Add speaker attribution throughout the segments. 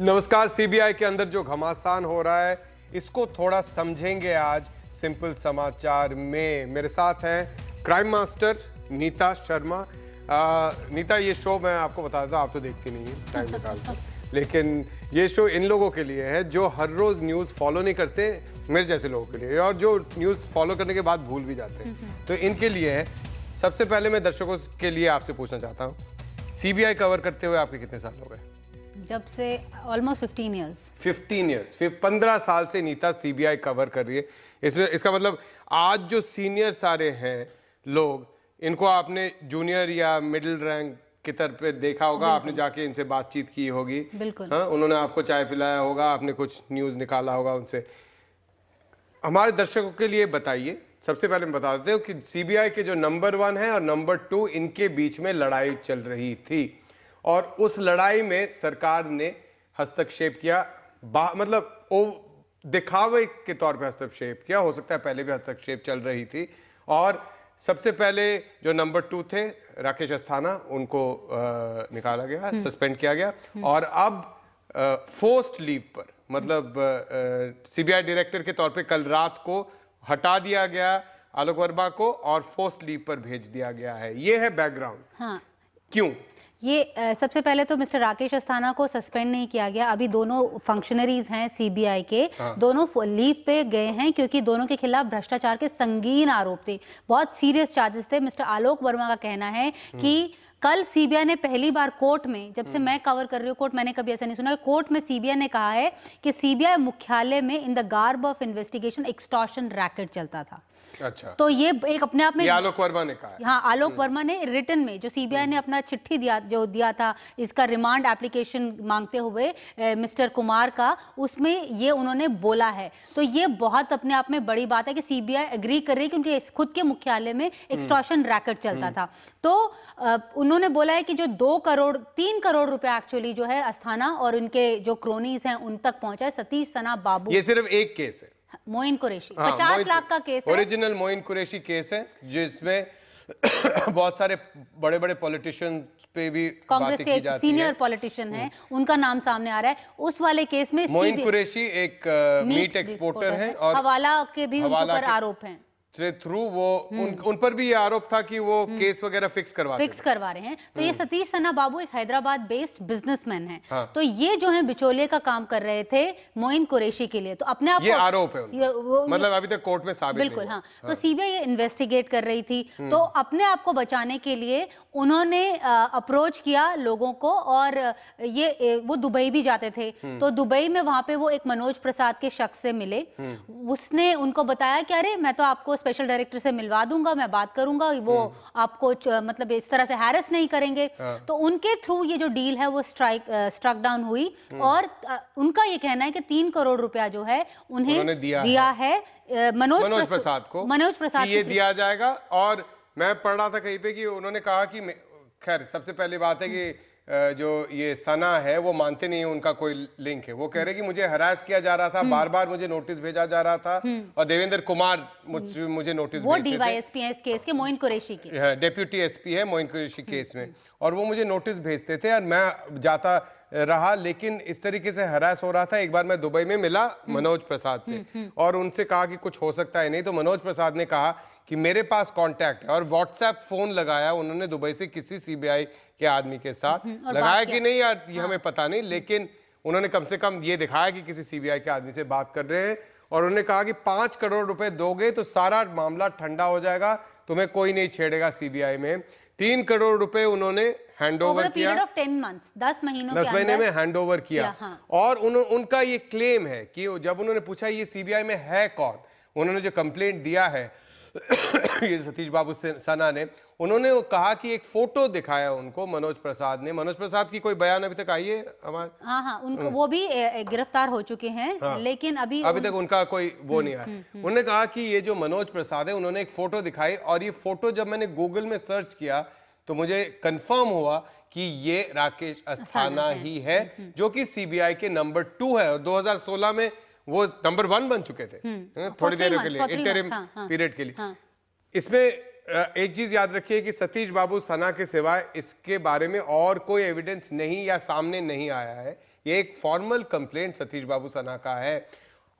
Speaker 1: नमस्कार सीबीआई के अंदर जो घमासान हो रहा है इसको थोड़ा समझेंगे आज सिंपल समाचार में मेरे साथ हैं क्राइम मास्टर नीता शर्मा आ, नीता ये शो मैं आपको बता देता आप तो देखती नहीं है टाइम निकाल कर लेकिन ये शो इन लोगों के लिए है जो हर रोज़ न्यूज़ फॉलो नहीं करते मेरे जैसे लोगों के लिए और जो न्यूज़ फॉलो करने के बाद भूल भी जाते हैं तो इनके लिए है सबसे पहले मैं दर्शकों के लिए आपसे पूछना चाहता हूँ सीबीआई कवर करते हुए आपके कितने साल हो गए
Speaker 2: जब से ऑलमोस्ट 15 इयर्स
Speaker 1: 15 इयर्स फिर 15 साल से नीता सीबीआई कवर कर रही है इसमें इसका मतलब आज जो सीनियर सारे हैं लोग इनको आपने जूनियर या मिडिल रैंक की तरफ पे देखा होगा आपने जाके इनसे बातचीत की होगी बिल्कुल हाँ उन्होंने आपको चाय पिलाया होगा आपने कुछ न्यूज़ निकाला होगा उनसे हमारे दर्शकों के लिए बताइए सबसे पहले मैं बता देते हूँ कि सीबीआई के जो नंबर वन है और नंबर टू इनके बीच में लड़ाई चल रही थी और उस लड़ाई में सरकार ने हस्तक्षेप किया मतलब ओ, दिखावे के तौर पे हस्तक्षेप किया हो सकता है पहले भी हस्तक्षेप चल रही थी और सबसे पहले जो नंबर टू थे राकेश अस्थाना उनको आ, निकाला गया हम्म। सस्पेंड किया गया हम्म। और अब फोर्स्ट लीव पर मतलब सीबीआई डायरेक्टर के तौर पे कल रात को हटा दिया गया आलोक वर्मा को और फोर्स्ट लीव पर भेज दिया गया है ये है बैकग्राउंड हाँ। क्यों
Speaker 2: ये सबसे पहले तो मिस्टर राकेश अस्थाना को सस्पेंड नहीं किया गया अभी दोनों फंक्शनरीज हैं सीबीआई के हाँ। दोनों लीव पे गए हैं क्योंकि दोनों के खिलाफ भ्रष्टाचार के संगीन आरोप थे बहुत सीरियस चार्जेस थे मिस्टर आलोक वर्मा का कहना है हम्म। कि कल सीबीआई ने पहली बार कोर्ट में जब से हम्म। मैं कवर कर रही हूँ कोर्ट मैंने कभी ऐसा नहीं सुना कोर्ट में सीबीआई ने कहा है कि सीबीआई मुख्यालय में in the garb of investigation extortion racket चलता था अच्छा तो ये एक अपने आप में आलोक वर्मा ने कहा हाँ आलोक हम्म। वर्मा ने रिटर्न में जो सीबीआई ने अपना चिट्ठी दिया जो दिया था इसका रिमांड एप्लीकेशन मांगते हुए मिस्टर कुमार का उसमें ये उन्होंने बोला है तो ये बहुत अपने आप में बड़ी बात है कि सीबीआई एग्री कर रही है क्योंकि खुद के मुख्यालय में एक्सट्रॉशन हम्म। रैकेट चलता हम्म। था तो उन्होंने बोला है कि जो दो करोड़ तीन करोड़ रुपया एक्चुअली जो है अस्थाना और उनके जो क्रोनीज हैं उन तक पहुंचा है सतीश सना बाबू ये सिर्फ
Speaker 1: एक केस है
Speaker 2: मोइन कुरेशी हाँ, पचास लाख का case original
Speaker 1: Moin Qureshi case है जिसमें बहुत सारे बड़े बड़े पॉलिटिशियंस पे भी कांग्रेस के सीनियर
Speaker 2: पॉलिटिशियन है हम्म। उनका नाम सामने आ रहा है उस वाले केस में मोइन
Speaker 1: कुरेशी एक मीट एक्सपोर्टर है और हवाला
Speaker 2: के भी उन पर आरोप है
Speaker 1: थ्रू वो हम्म। उन, उन पर भी ये आरोप था कि वो केस हम्म। वगैरह फिक्स करवा फिक्स
Speaker 2: करवा रहे हैं तो ये हम्म। सतीश सन्ना बाबू एक हैदराबाद बेस्ड बिजनेसमैन है हाँ। तो ये जो है बिचौलिए का काम कर रहे थे मोइन कुरेशी के लिए तो अपने आप ये आरोप है ये, वो, मतलब
Speaker 1: अभी तक कोर्ट में साबित बिल्कुल हाँ।, हाँ तो सीबीआई
Speaker 2: इन्वेस्टिगेट कर रही थी तो अपने आप को बचाने के लिए उन्होंने अप्रोच किया लोगों को और ये वो दुबई भी जाते थे तो दुबई में वहां पे वो एक मनोज प्रसाद के शख्स से मिले उसने उनको बताया कि अरे मैं तो आपको स्पेशल डायरेक्टर से मिलवा दूंगा मैं बात करूंगा वो हम्म। आपको मतलब इस तरह से हैरस नहीं करेंगे हाँ। तो उनके थ्रू ये जो डील है वो स्ट्राइक स्ट्रक डाउन हुई हम्म। और उनका ये कहना है कि तीन करोड़ रुपया जो है उन्हें दिया, दिया है, है मनोज, मनोज प्रसाद
Speaker 1: को मनोज प्रसाद ये दिया जाएगा और मैं पढ़ रहा था कहीं पे कि उन्होंने कहा कि खैर सबसे पहली बात है कि जो ये सना है वो मानते नहीं है उनका कोई लिंक है वो कह रहे कि मुझे हरास किया जा रहा था हम्म। बार बार मुझे नोटिस भेजा जा रहा था हम्म। और देवेंद्र कुमार मुझे हम्म। मुझे नोटिस वो डीवाईएसपी
Speaker 2: है इस केस के मोइन के
Speaker 1: हाँ, डेप्यूटी एसपी है मोइन कुरेशी केस में और वो मुझे नोटिस भेजते थे और मैं जाता रहा लेकिन इस तरीके से हरास हो रहा था एक बार मैं दुबई में मिला मनोज प्रसाद से और उनसे कहा कि कुछ हो सकता है नहीं तो मनोज प्रसाद ने कहा कि मेरे पास कांटेक्ट है और व्हाट्सएप फोन लगाया उन्होंने दुबई से किसी सीबीआई के आदमी के साथ हम्म, लगाया कि नहीं यार ये हमें हाँ। पता नहीं लेकिन उन्होंने कम से कम ये दिखाया कि किसी सीबीआई के आदमी से बात कर रहे हैं और उन्होंने कहा कि पांच करोड़ रुपए दोगे तो सारा मामला ठंडा हो जाएगा तुम्हें कोई नहीं छेड़ेगा सीबीआई में तीन करोड़ रुपए उन्होंने हैंड ओवर किया ऑफ
Speaker 2: टेन मंथ्स दस महीनों दस महीने में
Speaker 1: हैंड ओवर किया हाँ। और उन, उनका ये क्लेम है कि जब उन्होंने पूछा ये सीबीआई में है कौन उन्होंने जो कंप्लेंट दिया है ये सतीश बाबू सना ने उन्होंने कहा कि एक फोटो दिखाया उनको मनोज प्रसाद ने मनोज प्रसाद की कोई बयान अभी तक आई है हमारे
Speaker 2: हाँ हाँ उनको हम्म। वो भी गिरफ्तार हो चुके हैं हाँ, लेकिन अभी अभी उन... तक उनका
Speaker 1: कोई वो नहीं हम्म, आया हम्म, उन्होंने कहा कि ये जो मनोज प्रसाद है उन्होंने एक फोटो दिखाई और ये फोटो जब मैंने गूगल में सर्च किया तो मुझे कंफर्म हुआ कि ये राकेश अस्थाना ही है जो कि सीबीआई के नंबर टू है और 2016 में वो नंबर वन बन चुके थे हम्म, हाँ, थोड़ी देर हाँ, हाँ। के लिए इंटरिम पीरियड के लिए इसमें एक चीज याद रखिए कि सतीश बाबू सना के सिवाय इसके बारे में और कोई एविडेंस नहीं या सामने नहीं आया है ये एक फॉर्मल कंप्लेंट सतीश बाबू सना का है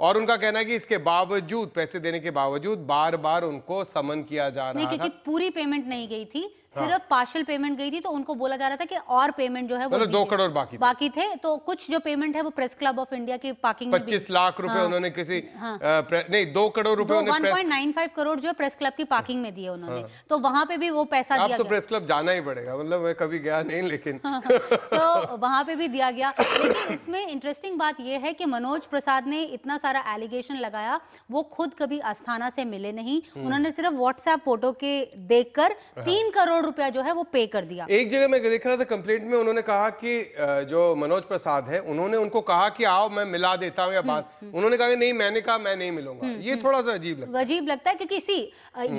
Speaker 1: और उनका कहना है कि इसके बावजूद पैसे देने के बावजूद बार बार उनको समन किया जा रहा था
Speaker 2: पूरी पेमेंट नहीं गई थी हाँ। सिर्फ पार्शल पेमेंट गई थी तो उनको बोला जा रहा था कि और पेमेंट जो है वो दो करोड़ बाकी बाकी थे तो कुछ जो पेमेंट है वो प्रेस क्लब ऑफ इंडिया की पार्किंग पच्चीस
Speaker 1: लाख रुपए हाँ। उन्होंने किसी हाँ। नहीं दो करोड़ रुपए one point
Speaker 2: nine five crore जो प्रेस क्लब की पार्किंग में दिए उन्होंने तो वहाँ पे भी वो पैसा दिया तो
Speaker 1: प्रेस क्लब जाना ही पड़ेगा मतलब मैं कभी गया नहीं लेकिन
Speaker 2: तो वहाँ पे भी दिया गया लेकिन इसमें इंटरेस्टिंग बात यह है कि मनोज प्रसाद ने इतना सारा एलिगेशन लगाया वो खुद कभी अस्थाना से मिले नहीं हम्म। उन्होंने सिर्फ व्हाट्सएप फोटो के देखकर तीन करोड़ रुपया जो है वो पे कर दिया एक
Speaker 1: जगह मैं देख रहा था कंप्लेंट में उन्होंने कहा कि जो मनोज प्रसाद है उन्होंने उनको कहा कि आओ मैं मिला देता हूँ या हम्म, बात हम्म। उन्होंने कहा नहीं मैंने कहा मैं नहीं मिलूंगा हम्म, ये थोड़ा सा अजीब लगता
Speaker 2: अजीब लगता है क्योंकि सी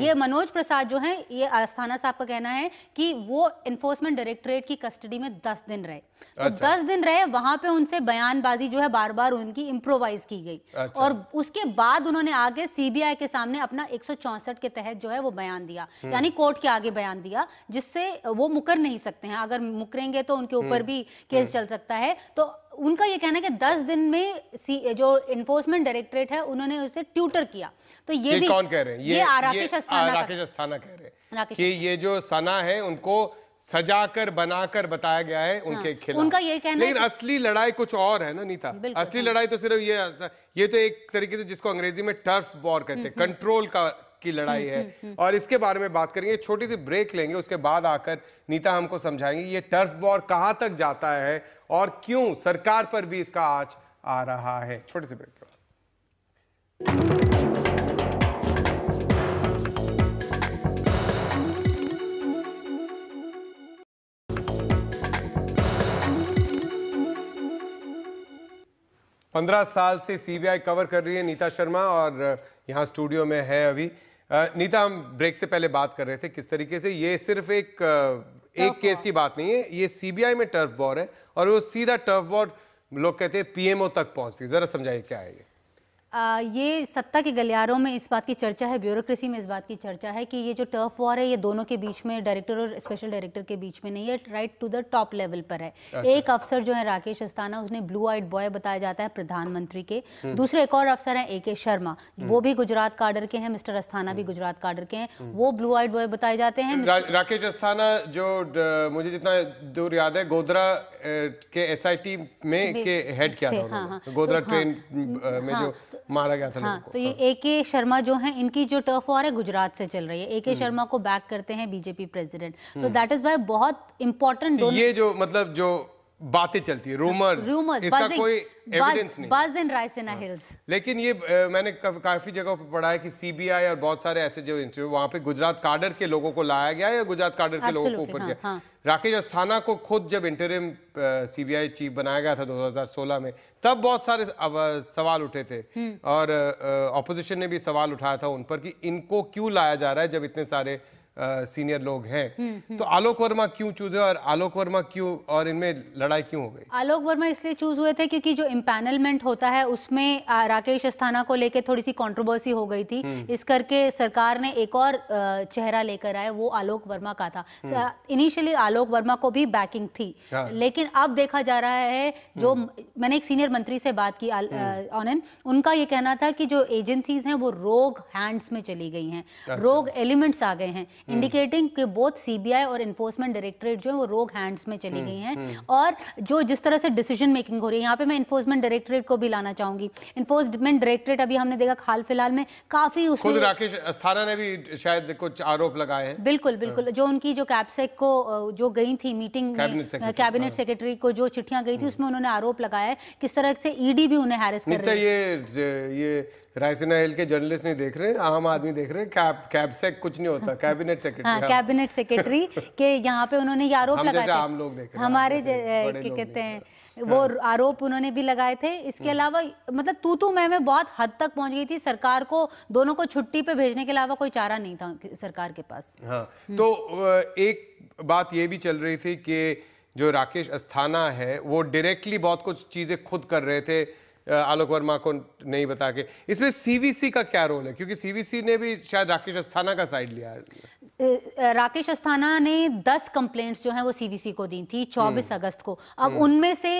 Speaker 2: ये मनोज प्रसाद जो है ये आस्थाना साहब का कहना है कि वो इन्फोर्समेंट डायरेक्टोरेट की कस्टडी में दस दिन रहे तो अच्छा। दस दिन रहे वहां पे उनसे बयानबाजी जो है बार बार उनकी इम्प्रोवाइज की गई अच्छा। और उसके बाद उन्होंने आगे सीबीआई के सामने अपना एक के तहत जो है वो बयान दिया यानी कोर्ट के आगे बयान दिया जिससे वो मुकर नहीं सकते हैं अगर मुकरेंगे तो उनके ऊपर हम्म, भी केस हम्म। चल सकता है तो उनका ये कहना है कि दस दिन में सी, जो इन्फोर्समेंट डायरेक्टरेट है उन्होंने उसे ट्यूटर किया तो ये, ये भी कौन कह रहे हैं ये, ये राकेश अस्थाना राकेश
Speaker 1: अस्थाना कह रहे हैं कि ये जो सना है उनको सजाकर बनाकर बताया गया है हाँ। उनके हाँ, खिलाफ उनका ये कहना लेकिन है असली लड़ाई कुछ और है ना नीता असली हाँ। लड़ाई तो सिर्फ ये ये तो एक तरीके से जिसको अंग्रेजी में टर्फ वॉर कहते हैं कंट्रोल हम्म, का की लड़ाई हम्म, है हम्म, हम्म। और इसके बारे में बात करेंगे छोटी सी ब्रेक लेंगे उसके बाद आकर नीता हमको समझाएंगे ये टर्फ वॉर कहां तक जाता है और क्यों सरकार पर भी इसका आज आ रहा है छोटी सी ब्रेक के बाद पंद्रह साल से सीबीआई कवर कर रही है नीता शर्मा और यहाँ स्टूडियो में है अभी नीता हम ब्रेक से पहले बात कर रहे थे किस तरीके से ये सिर्फ एक एक केस की बात नहीं है ये सीबीआई में टर्फ वॉर है और वो सीधा टर्फ वॉर लोग कहते हैं पीएमओ तक पहुंचती जरा समझाइए क्या है ये
Speaker 2: ये सत्ता के गलियारों में इस बात की चर्चा है ब्यूरोक्रेसी में इस बात की चर्चा है कि ये जो टर्फ वॉर है ये दोनों के बीच में डायरेक्टर और स्पेशल डायरेक्टर के बीच में नहीं है right to the top level पर है अच्छा। एक अफसर जो है राकेश अस्थाना उसने ब्लू आइट बॉय बताया जाता है प्रधानमंत्री के हम्म। दूसरे एक और अफसर है ए के शर्मा वो भी गुजरात कार्डर के हैं मिस्टर अस्थाना भी हम्म। गुजरात कार्डर के हैं हम्म। वो ब्लू आइट बॉय बताए जाते हैं
Speaker 1: राकेश अस्थाना जो मुझे जितना दूर याद है गोधरा के एस में के हेड क्या था हाँ, हाँ। गोधरा ट्रेन तो, हाँ। में जो तो मारा गया था हाँ, तो ये
Speaker 2: ए के शर्मा जो हैं इनकी जो टर्फ वॉर है गुजरात से चल रही है ए के शर्मा को बैक करते हैं बीजेपी प्रेसिडेंट तो दैट इज वाई बहुत इम्पोर्टेंट तो ये जो
Speaker 1: मतलब जो बातें चलती है रूमर्स रूमर्स इसका कोई एविडेंस नहीं बज
Speaker 2: इन रायसेना हिल्स
Speaker 1: लेकिन ये ए, मैंने काफी जगह पर पढ़ा है कि सीबीआई और बहुत सारे ऐसे जो इंस्टीट्यूट वहां पे गुजरात काडर के लोगों को लाया गया या गुजरात काडर के लोगों को ऊपर हाँ, गया हाँ. राकेश अस्थाना को खुद जब इंटरिम सीबीआई चीफ बनाया गया था 2016 में तब बहुत सारे सवाल उठे थे हम्म। और ऑपोजिशन ने भी सवाल उठाया था उन पर कि इनको क्यों लाया जा रहा है जब इतने सारे सीनियर लोग हैं हम्म, हम्म। तो आलोक वर्मा क्यों चूज हुए और आलोक वर्मा क्यों और इनमें लड़ाई क्यों हो गई
Speaker 2: आलोक वर्मा इसलिए चूज हुए थे क्योंकि जो इम्पैनलमेंट होता है उसमें राकेश अस्थाना को लेकर थोड़ी सी कॉन्ट्रोवर्सी हो गई थी हम्म। इस करके सरकार ने एक और चेहरा लेकर आया वो आलोक वर्मा का था इनिशियली आलोक वर्मा को भी बैकिंग थी हाँ। लेकिन अब देखा जा रहा है जो मैंने एक सीनियर मंत्री से बात की ऑनन उनका ये कहना था कि जो एजेंसीज हैं वो रोग हैंड्स में चली गई हैं अच्छा। रोग एलिमेंट्स आ गए हैं इंडिकेटिंग हम्म। कि बोथ सीबीआई और इन्फोर्समेंट डायरेक्टरेट जो है वो रोग हैंड्स में चली हम्म, गई हैं हम्म। और जो जिस तरह से डिसीजन मेकिंग हो रही है यहाँ पे मैं इन्फोर्समेंट डायरेक्टरेट को भी लाना चाहूंगी इन्फोर्समेंट डायरेक्टरेट अभी हमने देखा हाल फिलहाल में काफी खुद राकेश
Speaker 1: अस्थाना ने भी शायद कुछ आरोप लगाए हैं
Speaker 2: बिल्कुल हाँ। बिल्कुल जो उनकी जो कैप्सेक को जो गई थी मीटिंग कैबिनेट सेक्रेटरी को जो चिट्ठियां गई थी उसमें उन्होंने आरोप लगाया है किस तरह से ईडी e भी उन्हें हैरेस कर रही
Speaker 1: है ये ये रायसेना हिल के जर्नलिस्ट नहीं देख रहे आम आदमी देख रहे कैब कैब से कुछ नहीं होता कैबिनेट सेक्रेटरी हाँ, कैबिनेट
Speaker 2: सेक्रेटरी के यहाँ पे उन्होंने ये आरोप लगाए आम
Speaker 1: लोग देख रहे हमारे
Speaker 2: क्या कहते हैं वो हाँ। आरोप उन्होंने भी लगाए थे इसके हम्म। अलावा मतलब तू तू तो मैं मैं बहुत हद तक पहुंच गई थी सरकार को दोनों को छुट्टी पे भेजने के अलावा कोई चारा नहीं था सरकार के पास
Speaker 1: हाँ हम्म। तो एक बात ये भी चल रही थी कि जो राकेश अस्थाना है वो डायरेक्टली बहुत कुछ चीज़ें खुद कर रहे थे आलोक वर्मा को नहीं बता के इसमें सीवीसी का क्या रोल है क्योंकि सीवीसी ने भी शायद राकेश अस्थाना का साइड लिया
Speaker 2: राकेश अस्थाना ने 10 कंप्लेंट्स जो हैं वो सीवीसी को दी थी 24 हम्म। अगस्त को अब हम्म। उनमें से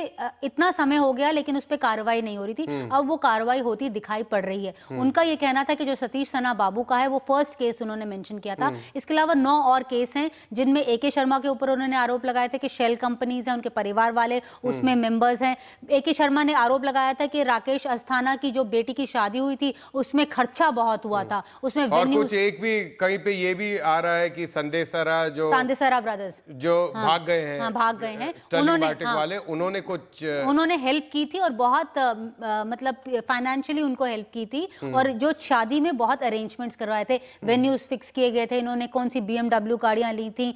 Speaker 2: इतना समय हो गया लेकिन उस पर कार्रवाई नहीं हो रही थी हम्म। अब वो कार्रवाई होती दिखाई पड़ रही है उनका ये कहना था कि जो सतीश सना बाबू का है वो फर्स्ट केस उन्होंने मेंशन किया था इसके अलावा नौ और केस हैं जिनमें ए के शर्मा के ऊपर उन्होंने आरोप लगाए थे कि शेल कंपनीज हैं उनके परिवार वाले उसमें मेंबर्स हैं ए के शर्मा ने आरोप लगाया था कि कि राकेश अस्थाना की जो बेटी की शादी हुई थी उसमें खर्चा बहुत हुआ था उसमें और कुछ
Speaker 1: एक भी कहीं पे ये भी आ रहा है कि संदेशरा जो
Speaker 2: संदेशरा ब्रदर्स
Speaker 1: जो हाँ, भाग गए हैं हाँ,
Speaker 2: भाग गए हैं उन्होंने हाँ, वाले
Speaker 1: उन्होंने कुछ उन्होंने
Speaker 2: हेल्प की थी और बहुत आ, मतलब फाइनेंशियली उनको हेल्प की थी हम्म। और जो शादी में बहुत अरेंजमेंट्स करवाए थे वेन्यूज हम्म। फिक्स किए गए थे इन्होंने कौन सी बीएमडब्ल्यू गाड़ियां ली थी